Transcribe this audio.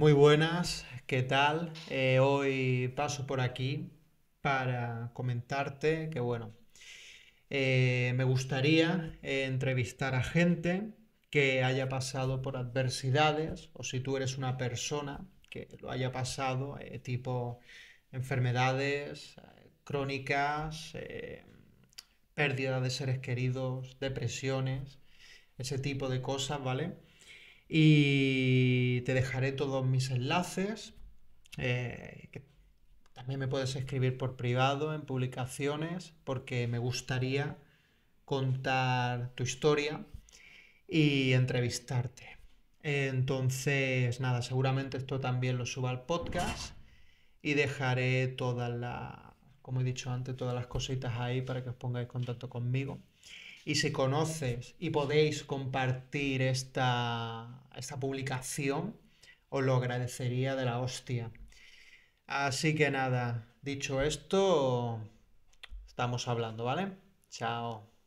Muy buenas, ¿qué tal? Eh, hoy paso por aquí para comentarte que, bueno, eh, me gustaría entrevistar a gente que haya pasado por adversidades o si tú eres una persona que lo haya pasado, eh, tipo enfermedades crónicas, pérdida de seres queridos, depresiones, ese tipo de cosas, ¿vale? Y te dejaré todos mis enlaces. Eh, también me puedes escribir por privado en publicaciones porque me gustaría contar tu historia y entrevistarte. Entonces, nada, seguramente esto también lo suba al podcast y dejaré todas las, como he dicho antes, todas las cositas ahí para que os pongáis contacto conmigo. Y si conoces y podéis compartir esta, esta publicación, os lo agradecería de la hostia. Así que nada, dicho esto, estamos hablando, ¿vale? Chao.